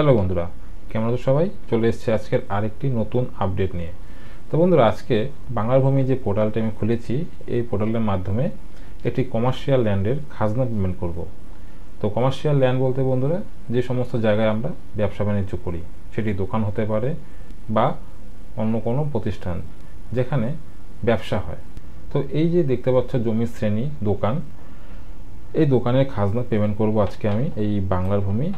Hello বন্ধুরা কেমন আছো সবাই চলে এসছে আজকের আরেকটি নতুন আপডেট নিয়ে তো বন্ধুরা আজকে বাংলার ভূমি যে পোর্টালটি আমি খুলেছি এই পোর্টালের মাধ্যমে একটি কমার্শিয়াল ল্যান্ডের খাজনা পেমেন্ট করব। তো কমার্শিয়াল ল্যান্ড বলতে বন্ধুরা যে সমস্ত জায়গায় আমরা ব্যবসা বাণিজ্য করি সেটি দোকান হতে পারে বা অন্য কোনো প্রতিষ্ঠান যেখানে ব্যবসা হয় তো এই যে দেখতে পাচ্ছ জমির শ্রেণী দোকান এই দোকানের খাজনা পেমেন্ট করব আজকে আমি এই বাংলার ভূমি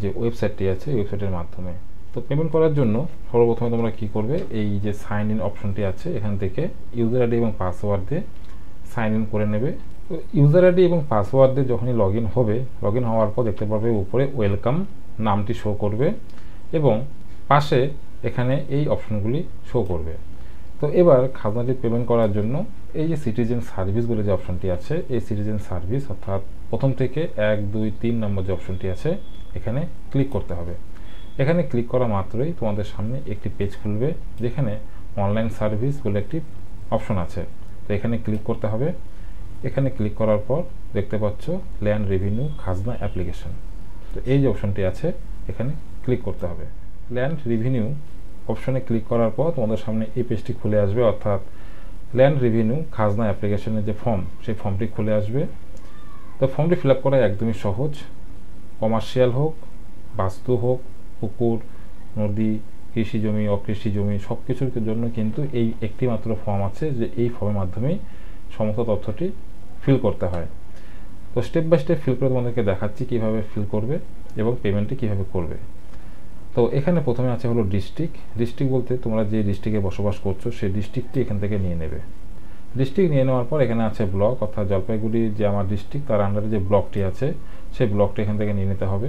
যে ওয়েবসাইটটি আছে ওয়েবসাইটের মাধ্যমে তো পেমেন্ট করার জন্য সর্বপ্রথমে তোমরা কি করবে এই যে সাইন ইন অপশনটি আছে এখান থেকে ইউজার আইডি এবং পাসওয়ার্ড দিয়ে সাইন ইন করে নেবে তো ইউজার আইডি এবং পাসওয়ার্ড দিয়ে যখনই লগ ইন হবে লগ ইন হওয়ার পর দেখতে পারবে উপরে ওয়েলকাম নামটি শো করবে এবং পাশে এখানে এই অপশনগুলি শো করবে তো এবার খাজনাটি পেমেন্ট করার জন্য এই যে সিটিজেন সার্ভিস বলে যে অপশনটি আছে এই সিটিজেন সার্ভিস অর্থাৎ প্রথম থেকে এক দুই তিন নম্বর যে অপশনটি আছে এখানে ক্লিক করতে হবে এখানে ক্লিক করা মাত্রই তোমাদের সামনে একটি পেজ খুলবে যেখানে অনলাইন সার্ভিস বলে একটি অপশন আছে তো এখানে ক্লিক করতে হবে এখানে ক্লিক করার পর দেখতে পাচ্ছ ল্যান্ড রেভিনিউ খাজনা অ্যাপ্লিকেশন তো এই যে অপশনটি আছে এখানে ক্লিক করতে হবে ল্যান্ড রেভিনিউ অপশনে ক্লিক করার পর তোমাদের সামনে এই পেজটি খুলে আসবে অর্থাৎ ল্যান্ড রেভিনিউ খাজনা অ্যাপ্লিকেশনের যে ফর্ম সেই ফর্মটি খুলে আসবে তো ফর্মটি ফিল আপ করা একদমই সহজ কমার্শিয়াল হোক বাস্তু হোক পুকুর নদী কৃষি জমি অকৃষি জমি সব কিছুর জন্য কিন্তু এই একটি মাত্র ফর্ম আছে যে এই ফর্মের মাধ্যমেই সমস্ত তথ্যটি ফিল করতে হয় তো স্টেপ বাই স্টেপ ফিল করে তোমাদেরকে দেখাচ্ছি কীভাবে ফিল করবে এবং পেমেন্টটি কীভাবে করবে তো এখানে প্রথমে আছে হলো ডিস্ট্রিক্ট ডিস্ট্রিক্ট বলতে তোমরা যে ডিস্ট্রিক্টে বসবাস করছো সেই ডিস্ট্রিক্টটি এখান থেকে নিয়ে নেবে ডিস্ট্রিক্ট নিয়ে নেওয়ার পর এখানে আছে ব্লক অর্থাৎ জলপাইগুড়ি যে আমার ডিস্ট্রিক্ট তার আন্ডারে যে ব্লকটি আছে সেই ব্লকটি এখান থেকে নিয়ে নিতে হবে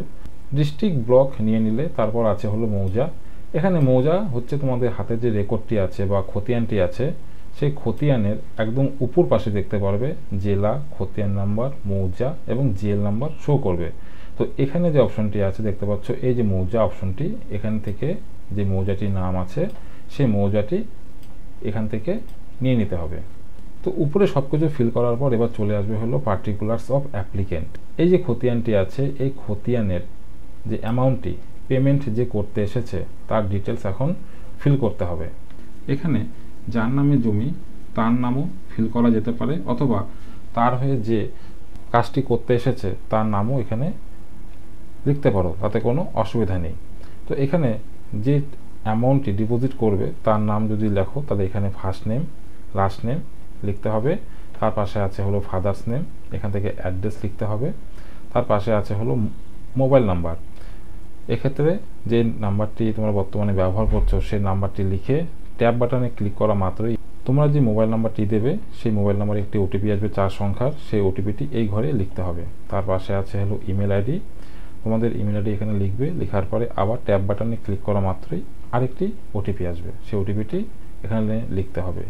ডিস্ট্রিক্ট ব্লক নিয়ে নিলে তারপর আছে হলো মৌজা এখানে মৌজা হচ্ছে তোমাদের হাতে যে রেকর্ডটি আছে বা খতিয়ানটি আছে সেই খতিয়ানের একদম উপর পাশে দেখতে পারবে জেলা খতিয়ান নাম্বার মৌজা এবং জেল নাম্বার শো করবে তো এখানে যে অপশনটি আছে দেখতে পাচ্ছ এই যে মৌজা অপশনটি এখান থেকে যে মৌজাটির নাম আছে সেই মৌজাটি এখান থেকে নিয়ে নিতে হবে তো উপরে সব কিছু ফিল করার পর এবার চলে আসবে হলো পার্টিকুলার্স অফ অ্যাপ্লিকেন্ট এই যে খতিয়ানটি আছে এই খতিয়ানের যে অ্যামাউন্টটি পেমেন্ট যে করতে এসেছে তার ডিটেলস এখন ফিল করতে হবে এখানে যার নামে জমি তার নামও ফিল করা যেতে পারে অথবা তার হয়ে যে কাজটি করতে এসেছে তার নামও এখানে লিখতে পারো তাতে কোনো অসুবিধা নেই তো এখানে যে অ্যামাউন্টটি ডিপোজিট করবে তার নাম যদি লেখো তাহলে এখানে ফার্স্ট নেম লাস্ট নেম লিখতে হবে তার পাশে আছে হলো ফাদার্স নেম এখান থেকে অ্যাড্রেস লিখতে হবে তার পাশে আছে হলো মোবাইল নাম্বার এক্ষেত্রে যে নাম্বারটি তোমরা বর্তমানে ব্যবহার করছো সেই নাম্বারটি লিখে ট্যাব বাটনে ক্লিক করা মাত্রই তোমরা যে মোবাইল নাম্বারটি দেবে সেই মোবাইল নাম্বারে একটি ওটিপি আসবে চার সংখ্যার সেই ওটিপিটি এই ঘরে লিখতে হবে তার পাশে আছে হলো ইমেল আইডি তোমাদের ইমেল আইডি এখানে লিখবে লেখার পরে আবার ট্যাব বাটনে ক্লিক করা মাত্রই আরেকটি ওটিপি আসবে সেই ওটিপিটি এখানে লিখতে হবে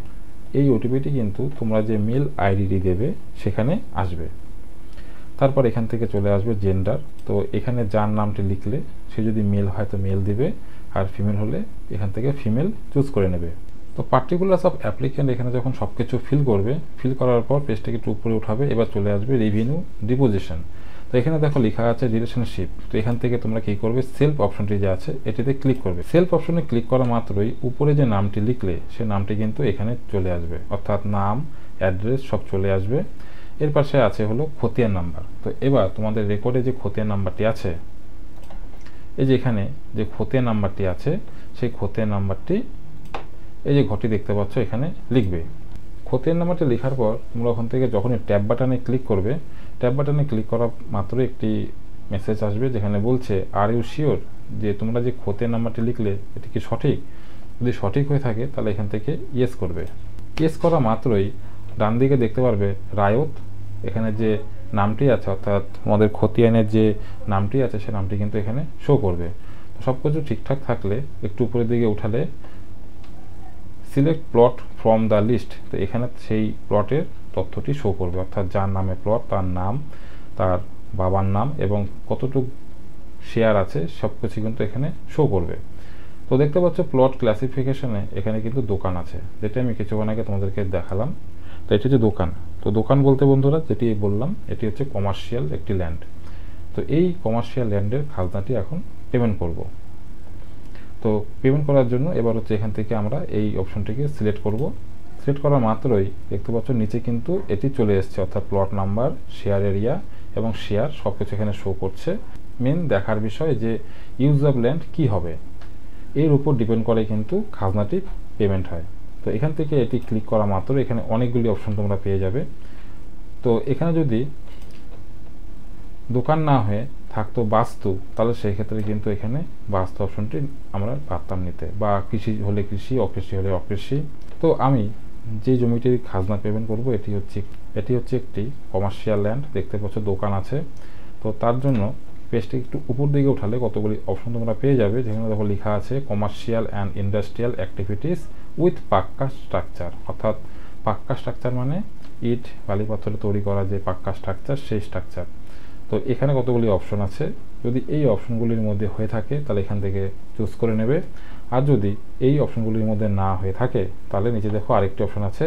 এই ওটিপিটি কিন্তু তোমরা যে মেল আইডিটি দেবে সেখানে আসবে তারপর এখান থেকে চলে আসবে জেন্ডার তো এখানে যার নামটি লিখলে সে যদি মেল হয় তো মেল দেবে আর ফিমেল হলে এখান থেকে ফিমেল চুজ করে নেবে তো পার্টিকুলার সব অ্যাপ্লিকেন্ট এখানে যখন সব কিছু ফিল করবে ফিল করার পর পেজটাকে একটু উপরে উঠাবে এবার চলে আসবে রেভিনিউ ডিপোজিশন তো এখানে দেখো লেখা আছে রিলেশনশিপ তো এখান থেকে তোমরা কি করবে সেলফ অপশনটি যে আছে এটিতে ক্লিক করবে সেলফ অপশনে ক্লিক করা মাত্রই উপরে যে নামটি লিখলে সে নামটি কিন্তু এখানে চলে আসবে অর্থাৎ নাম অ্যাড্রেস সব চলে আসবে এর পাশে আছে হলো খতিয়ান নাম্বার তো এবার তোমাদের রেকর্ডে যে খতিয়ান নাম্বারটি আছে এই যে এখানে যে খতিয়ান নাম্বারটি আছে সেই খতিয়ান নাম্বারটি এই যে ঘরটি দেখতে পাচ্ছ এখানে লিখবে খতিয়ান নাম্বারটি লেখার পর তোমরা ওখান থেকে যখনই ট্যাব বাটনে ক্লিক করবে ট্যাব বাটনে ক্লিক করা মাত্র একটি মেসেজ আসবে যেখানে বলছে আর ইউ শিওর যে তোমরা যে খতিয়ান নাম্বারটি লিখলে এটি কি সঠিক যদি সঠিক হয়ে থাকে তাহলে এখান থেকে ইয়েস করবে ইয়েস করা মাত্রই ডান দিকে দেখতে পারবে রায়ত এখানে যে নামটি আছে অর্থাৎ আমাদের খতিয়ানের যে নামটি আছে সে নামটি কিন্তু এখানে শো করবে সব কিছু ঠিকঠাক থাকলে একটু উপরের দিকে উঠালে select plot from the list তো এখানে সেই প্লটের তথ্যটি শো করবে অর্থাৎ যার নামে প্লট তার নাম তার বাবার নাম এবং কতটুক শেয়ার আছে সব কিছু কিন্তু এখানে শো করবে তো দেখতে পাচ্ছ প্লট ক্লাসিফিকেশনে এখানে কিন্তু দোকান আছে যেটা আমি কিছুক্ষণ আগে তোমাদেরকে দেখালাম তো এটি হচ্ছে দোকান তো দোকান বলতে বন্ধুরা যেটি বললাম এটি হচ্ছে কমার্শিয়াল একটি ল্যান্ড তো এই কমার্শিয়াল ল্যান্ডের খাজনাটি এখন পেমেন্ট করবো তো পেমেন্ট করার জন্য এবার হচ্ছে এখান থেকে আমরা এই অপশনটিকে সিলেক্ট করব সিলেক্ট করা মাত্রই দেখতে পাচ্ছ নিচে কিন্তু এটি চলে এসছে অর্থাৎ প্লট নাম্বার শেয়ার এরিয়া এবং শেয়ার সব কিছু এখানে শো করছে মেন দেখার বিষয় যে ইউজ অফ ল্যান্ড কী হবে এর উপর ডিপেন্ড করে কিন্তু খাজনাটি পেমেন্ট হয় তো এখান থেকে এটি ক্লিক করা মাত্র এখানে অনেকগুলি অপশন তোমরা পেয়ে যাবে তো এখানে যদি দোকান না হয়ে থাকতো বাস্তু তাহলে সেই ক্ষেত্রে কিন্তু এখানে বাস্তু অপশনটি আমরা পারতাম নিতে বা কৃষি হলে কৃষি অকৃষি হলে অকৃষি তো আমি যে জমিটির খাজনা পেমেন্ট করব এটি হচ্ছে এটি হচ্ছে একটি কমার্শিয়াল ল্যান্ড দেখতে পাচ্ছ দোকান আছে তো তার জন্য পেজটি একটু উপর দিকে উঠালে কতগুলি অপশন তোমরা পেয়ে যাবে যেখানে দেখো লেখা আছে commercial and industrial activities with pakka structure অর্থাৎ পাক্কা স্ট্রাকচার মানে ইট বালি পাথরে তৈরি করা যে পাক্কা স্ট্রাকচার সেই স্ট্রাকচার তো এখানে কতগুলি অপশন আছে যদি এই অপশনগুলির মধ্যে হয়ে থাকে তাহলে এখান থেকে চুজ করে নেবে আর যদি এই অপশনগুলির মধ্যে না হয়ে থাকে তাহলে নিচে দেখো আরেকটি অপশন আছে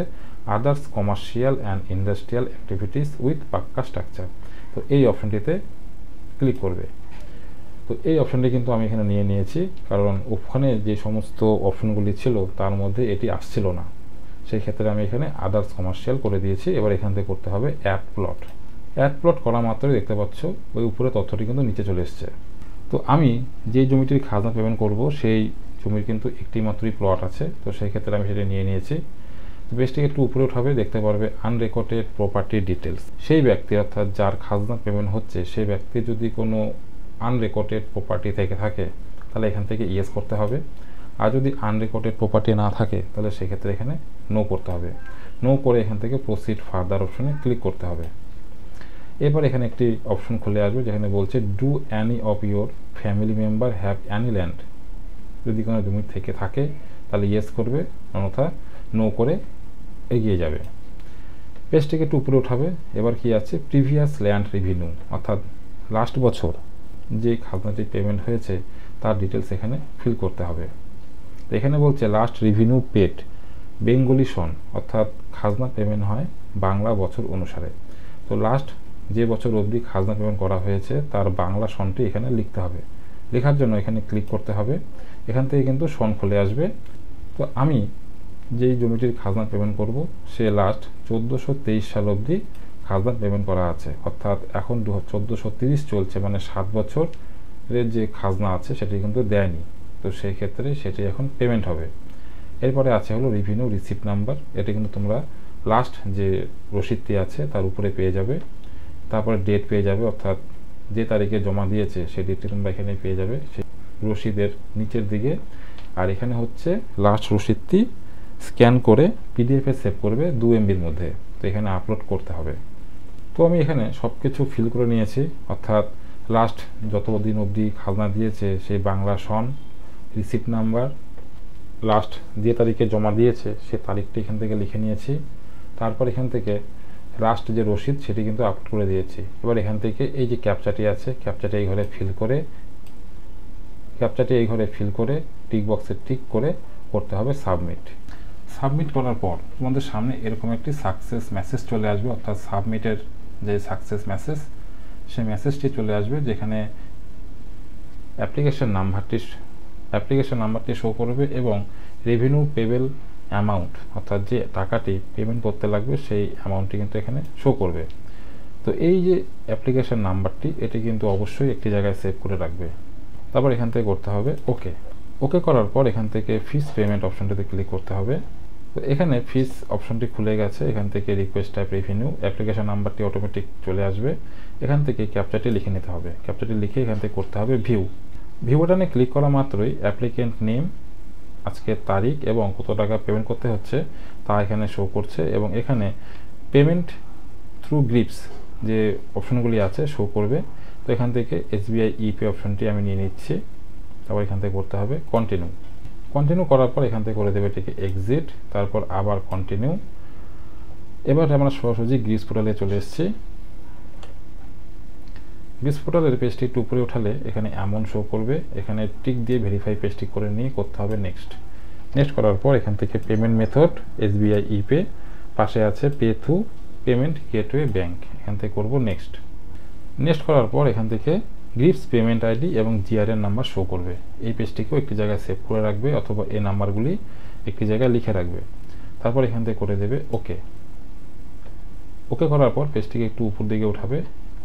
others commercial and industrial activities with pakka structure তো এই অপশনটিতে ক্লিক করবে তো এই অপশনটি কিন্তু আমি এখানে নিয়ে নিয়েছি কারণ ওখানে যে সমস্ত অপশনগুলি ছিল তার মধ্যে এটি আসছিল না সেই ক্ষেত্রে আমি এখানে আদার্স কমার্শিয়াল করে দিয়েছি এবার এখান থেকে করতে হবে অ্যাপ প্লট অ্যাড প্লট করা মাত্রই দেখতে পাচ্ছ ওই উপরে তথ্যটি কিন্তু নিচে চলে এসছে তো আমি যে জমিটির খাজনা পেমেন্ট করব সেই জমির কিন্তু একটি মাত্রই প্লট আছে তো সেই ক্ষেত্রে আমি সেটা নিয়ে নিয়েছি বেশটি একটু উপরে উঠাবে দেখতে পারবে আনরেকর্ডেড প্রপার্টি ডিটেলস সেই ব্যক্তি অর্থাৎ যার খাজনা পেমেন্ট হচ্ছে সেই ব্যক্তি যদি কোনো আনরেকর্ডেড প্রপার্টি থেকে থাকে তাহলে এখান থেকে ইয়েস করতে হবে আর যদি আনরেকর্ডেড প্রপার্টি না থাকে তাহলে সেক্ষেত্রে এখানে নো করতে হবে নো করে এখান থেকে প্রসিড ফার্দার অপশনে ক্লিক করতে হবে এরপর এখানে একটি অপশন খুলে আসবে যেখানে বলছে do any of your family member have any land যদি কোনো জমি থেকে থাকে তাহলে ইয়েস করবে অন্যথা নো করে এগিয়ে যাবে পেজটিকে একটু উপরে উঠাবে এবার কি আছে প্রিভিয়াস ল্যান্ড রিভিনিউ অর্থাৎ লাস্ট বছর যে খাজনাটি পেমেন্ট হয়েছে তার ডিটেলস এখানে ফিল করতে হবে এখানে বলছে লাস্ট রিভিনিউ পেড বেঙ্গলি সন অর্থাৎ খাজনা পেমেন্ট হয় বাংলা বছর অনুসারে তো লাস্ট যে বছর অবধি খাজনা পেমেন্ট করা হয়েছে তার বাংলা সনটি এখানে লিখতে হবে লেখার জন্য এখানে ক্লিক করতে হবে এখান থেকে কিন্তু সন খুলে আসবে তো আমি যেই জমিটির খাজনা পেমেন্ট করব সে লাস্ট চোদ্দোশো তেইশ সাল অবধি খাজনা পেমেন্ট করা আছে অর্থাৎ এখন দু চোদ্দোশো তিরিশ চলছে মানে সাত বছরের যে খাজনা আছে সেটি কিন্তু দেয়নি তো সেই ক্ষেত্রে সেটি এখন পেমেন্ট হবে এরপরে আছে হলো রিভিনিউ রিসিপ্ট নাম্বার এটি কিন্তু তোমরা লাস্ট যে রসিদটি আছে তার উপরে পেয়ে যাবে তারপরে ডেট পেয়ে যাবে অর্থাৎ যে তারিখে জমা দিয়েছে সেই ডেটটি তোমরা এখানে পেয়ে যাবে সেই রসিদের নিচের দিকে আর এখানে হচ্ছে লাস্ট রসিদটি স্ক্যান করে পিডিএফে সেভ করবে দু এমবির মধ্যে তো এখানে আপলোড করতে হবে তো আমি এখানে সব কিছু ফিল করে নিয়েছি অর্থাৎ লাস্ট যত দিন অবধি খাজনা দিয়েছে সেই বাংলা সন রিসিপ্ট নাম্বার লাস্ট যে তারিখে জমা দিয়েছে সে তারিখটি এখান থেকে লিখে নিয়েছি তারপর এখান থেকে লাস্ট যে রসিদ সেটি কিন্তু আপলোড করে দিয়েছি এবার এখান থেকে এই যে ক্যাপচাটি আছে ক্যাপচাটি এই ঘরে ফিল করে ক্যাপচাটি এই ঘরে ফিল করে টিক বক্সে টিক করে করতে হবে সাবমিট সাবমিট করার পর তোমাদের সামনে এরকম একটি সাকসেস মেসেজ চলে আসবে অর্থাৎ সাবমিটের যে সাকসেস মেসেজ সেই মেসেজটি চলে আসবে যেখানে অ্যাপ্লিকেশন নাম্বারটি অ্যাপ্লিকেশন নাম্বারটি শো করবে এবং রেভিনিউ পেবেল অ্যামাউন্ট অর্থাৎ যে টাকাটি পেমেন্ট করতে লাগবে সেই অ্যামাউন্টটি কিন্তু এখানে শো করবে তো এই যে অ্যাপ্লিকেশান নাম্বারটি এটি কিন্তু অবশ্যই একটি জায়গায় সেভ করে রাখবে তারপর এখান থেকে করতে হবে ওকে ওকে করার পর এখান থেকে ফিস পেমেন্ট অপশনটিতে ক্লিক করতে হবে তো এখানে ফিস অপশনটি খুলে গেছে এখান থেকে রিকোয়েস্ট টাইপ রেভিনিউ অ্যাপ্লিকেশান নাম্বারটি অটোমেটিক চলে আসবে এখান থেকে ক্যাপচারটি লিখে নিতে হবে ক্যাপচারটি লিখে এখান থেকে করতে হবে ভিউ ভিউ বাটনে ক্লিক করা মাত্রই অ্যাপ্লিকেন্ট নেম আজকের তারিখ এবং কত টাকা পেমেন্ট করতে হচ্ছে তা এখানে শো করছে এবং এখানে পেমেন্ট থ্রু গ্রিপস যে অপশনগুলি আছে শো করবে তো এখান থেকে এসবিআই ইপে অপশনটি আমি নিয়ে নিচ্ছি তারপর এখান থেকে করতে হবে কন্টিনিউ কন্টিনিউ করার পর এখান থেকে করে দেবে এটিকে এক্সিট তারপর আবার কন্টিনিউ এবার আমরা সরাসরি গ্রিপস পোর্টালে চলে এসেছি বিস্ফোটালের পেজটি একটু উপরে উঠালে এখানে এমন শো করবে এখানে টিক দিয়ে ভেরিফাই পেজটি করে নিয়ে করতে হবে নেক্সট নেক্সট করার পর এখান থেকে payment method SBI e pay পাশে আছে pay through payment gateway bank এখান থেকে করবো নেক্সট নেক্সট করার পর এখান থেকে গ্রিপস পেমেন্ট আইডি এবং জিআরএন নাম্বার শো করবে এই পেজটিকেও একটি জায়গায় সেভ করে রাখবে অথবা এই নাম্বারগুলি একটি জায়গায় লিখে রাখবে তারপর এখান থেকে করে দেবে ওকে ওকে করার পর পেজটিকে একটু উপর দিকে উঠাবে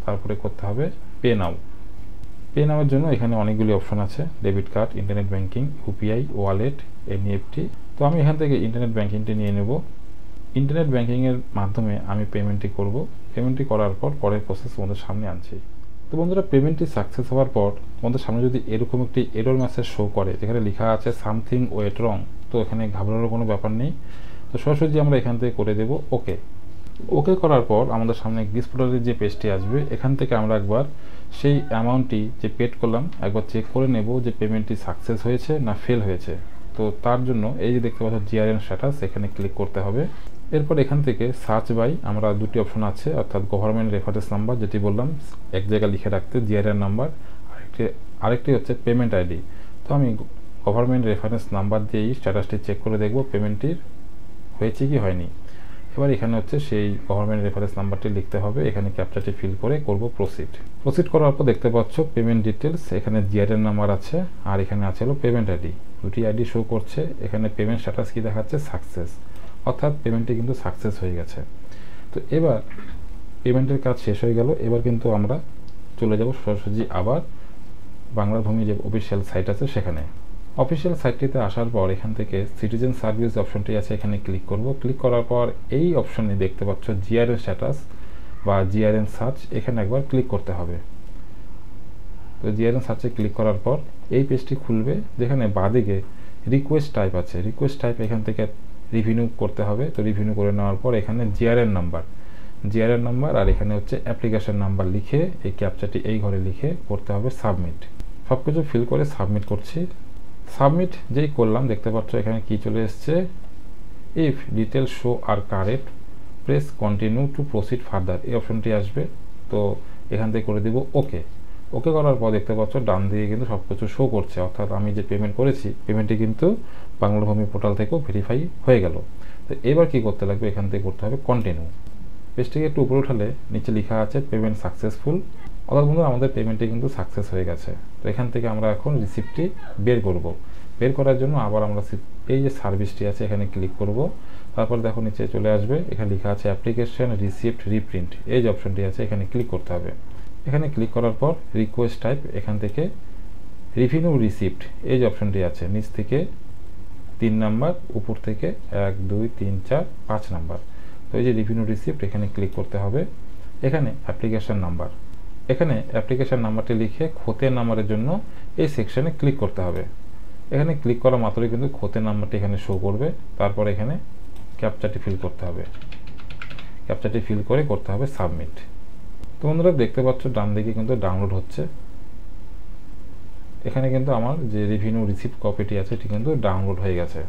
তারপরে করতে হবে পে নাও পে নাওয়ার জন্য এখানে অনেকগুলি অপশন আছে debit card internet banking UPI wallet NEFT তো আমি এখান থেকে ইন্টারনেট ব্যাঙ্কিংটি নিয়ে নেব ইন্টারনেট ব্যাঙ্কিংয়ের মাধ্যমে আমি পেমেন্টটি করব পেমেন্টটি করার পর পরের প্রসেস তোমাদের সামনে আনছি তো বন্ধুরা পেমেন্টটি সাকসেস হওয়ার পর তোমাদের সামনে যদি এরকম একটি এরর মেসেজ শো করে যেখানে লেখা আছে সামথিং ওয়েট রং তো এখানে ঘাবড়ানোর কোনো ব্যাপার নেই তো সরাসরি আমরা এখান থেকে করে দেব ওকে ওকে করার পর আমাদের সামনে ডিসপ্লের যে পেজটি আসবে এখান থেকে আমরা একবার সেই অ্যামাউন্টটি যে পেড করলাম একবার চেক করে নেব যে পেমেন্টটি সাকসেস হয়েছে না ফেল হয়েছে তো তার জন্য এই যে দেখতে পাচ্ছ জিআরএন স্ট্যাটাস এখানে ক্লিক করতে হবে এরপর এখান থেকে সার্চ বাই আমরা দুটি অপশন আছে অর্থাৎ গভর্নমেন্ট রেফারেন্স নাম্বার যেটি বললাম এক জায়গায় লিখে রাখতে জিআরএন নাম্বার আরেকটি আরেকটি হচ্ছে পেমেন্ট আইডি তো আমি গভর্নমেন্ট রেফারেন্স নাম্বার দিয়েই স্ট্যাটাসটি চেক করে দেখব পেমেন্টটির হয়েছে কি হয়নি এবার এখানে হচ্ছে সেই গভর্নমেন্ট রেফারেন্স নাম্বারটি লিখতে হবে এখানে ক্যাপচারটি ফিল করে করব প্রসিড প্রসিড করার পর দেখতে পাচ্ছ পেমেন্ট ডিটেলস এখানে জিআরএন নাম্বার আছে আর এখানে আছে হলো পেমেন্ট আইডি দুটি আইডি শো করছে এখানে পেমেন্ট স্ট্যাটাস কি দেখাচ্ছে সাকসেস অর্থাৎ পেমেন্টটি কিন্তু সাকসেস হয়ে গেছে তো এবার পেমেন্টের কাজ শেষ হয়ে গেল এবার কিন্তু আমরা চলে যাব সরাসরি আবার বাংলাভূমি যে অফিসিয়াল সাইট আছে সেখানে অফিসিয়াল সাইটটিতে আসার পর এখান থেকে সিটিজেন সার্ভিস অপশনটি আছে এখানে ক্লিক করব ক্লিক করার পর এই অপশনে দেখতে পাচ্ছ জিআরএন স্ট্যাটাস বা জিআরএন সার্চ এখানে একবার ক্লিক করতে হবে তো জিআরএন সার্চে ক্লিক করার পর এই পেজটি খুলবে যেখানে বাদিকে রিকোয়েস্ট টাইপ আছে রিকোয়েস্ট টাইপ এখান থেকে রিভিনিউ করতে হবে তো রিভিনিউ করে নেওয়ার পর এখানে জিআরএন নাম্বার জিআরএন নাম্বার আর এখানে হচ্ছে অ্যাপ্লিকেশন নাম্বার লিখে এই ক্যাপচারটি এই ঘরে লিখে করতে হবে সাবমিট সব কিছু ফিল করে সাবমিট করছি সাবমিট যেই করলাম দেখতে পাচ্ছ এখানে কি চলে এসছে if detail show are correct press continue to proceed further এই অপশনটি আসবে তো এখান থেকে করে দেব ওকে ওকে করার পর দেখতে পাচ্ছ ডান দিকে কিন্তু সব কিছু শো করছে অর্থাৎ আমি যে পেমেন্ট করেছি পেমেন্টটি কিন্তু বাংলাভূমি পোর্টাল থেকেও ভেরিফাই হয়ে গেল তো এবার কি করতে লাগবে এখান থেকে করতে হবে কন্টিনিউ পেজটিকে একটু উপরে উঠালে নিচে লেখা আছে পেমেন্ট সাকসেসফুল অর্থাৎ বন্ধুরা আমাদের পেমেন্টটি কিন্তু সাকসেস হয়ে গেছে তো এখান থেকে আমরা এখন রিসিপ্টটি বের করব বের করার জন্য আবার আমরা এই যে সার্ভিসটি আছে এখানে ক্লিক করব তারপর দেখো নিচে চলে আসবে এখানে লেখা আছে অ্যাপ্লিকেশন রিসিপ্ট রিপ্রিন্ট এই যে অপশনটি আছে এখানে ক্লিক করতে হবে এখানে ক্লিক করার পর রিকোয়েস্ট টাইপ এখান থেকে রিভিনিউ রিসিপ্ট এই যে অপশনটি আছে নিচ থেকে তিন নাম্বার উপর থেকে এক দুই তিন চার পাঁচ নাম্বার তো এই যে রিভিনিউ রিসিপ্ট এখানে ক্লিক করতে হবে এখানে অ্যাপ্লিকেশন নাম্বার এখানে অ্যাপ্লিকেশান নাম্বারটি লিখে খোতের নাম্বারের জন্য এই সেকশানে ক্লিক করতে হবে এখানে ক্লিক করা মাত্রই কিন্তু খোতের নাম্বারটি এখানে শো করবে তারপর এখানে ক্যাপচারটি ফিল করতে হবে ক্যাপচারটি ফিল করে করতে হবে সাবমিট তো বন্ধুরা দেখতে পাচ্ছ ডান দিকে কিন্তু ডাউনলোড হচ্ছে এখানে কিন্তু আমার যে রেভিনিউ রিসিপ্ট কপিটি আছে এটি কিন্তু ডাউনলোড হয়ে গেছে